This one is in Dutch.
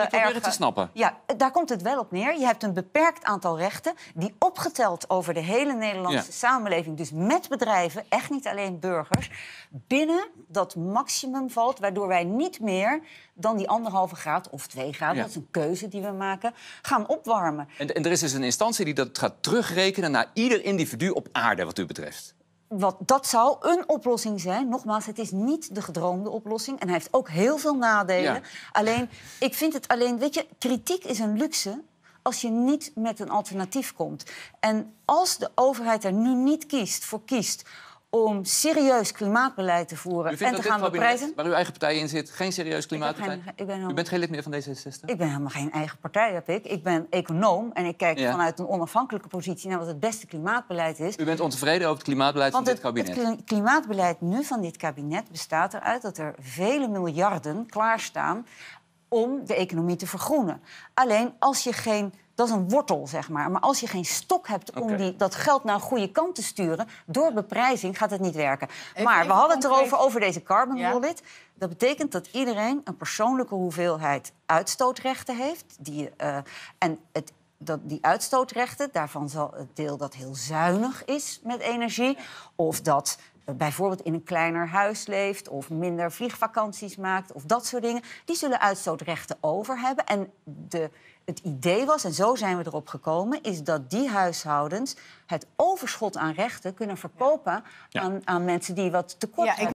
Uh, te snappen. Ja, eh, daar komt het wel op neer. Je hebt een beperkt aantal rechten die opgeteld over de hele Nederlandse samenleving, dus met bedrijven, echt niet alleen burgers, binnen dat maximum valt, waardoor wij niet meer dan die anderhalve graad of twee graden, dat is een keuze die we maken, gaan opwarmen. En, en er is dus een instantie die dat gaat terugrekenen naar ieder individu op aarde, wat u betreft wat, dat zou een oplossing zijn. Nogmaals, het is niet de gedroomde oplossing. En hij heeft ook heel veel nadelen. Alleen, ik vind het alleen... Weet je, kritiek is een luxe als je niet met een alternatief komt. En als de overheid er nu niet kiest, voor kiest om serieus klimaatbeleid te voeren en te gaan beprijzen. Waar uw eigen partij in zit, geen serieus klimaatbeleid. U bent geen lid meer van D66? Ik ben helemaal geen eigen partij, heb ik. Ik ben econoom en ik kijk vanuit een onafhankelijke positie naar wat het beste klimaatbeleid is. U bent ontevreden over het klimaatbeleid van dit kabinet? het klimaatbeleid nu van dit kabinet bestaat eruit dat er vele miljarden klaarstaan om de economie te vergroenen. Alleen als je geen dat is een wortel, zeg maar. Maar als je geen stok hebt om die, dat geld naar een goede kant te sturen... door beprijzing gaat het niet werken. maar we hadden het erover, over deze carbon ja. wallet. Dat betekent dat iedereen een persoonlijke hoeveelheid uitstootrechten heeft. Die, eh, en het dat die uitstootrechten, daarvan zal het deel dat heel zuinig is met energie, of dat bijvoorbeeld in een kleiner huis leeft of minder vliegvakanties maakt of dat soort dingen, die zullen uitstootrechten over hebben. En de, het idee was, en zo zijn we erop gekomen, is dat die huishoudens het overschot aan rechten kunnen verkopen aan, aan mensen die wat tekort hebben.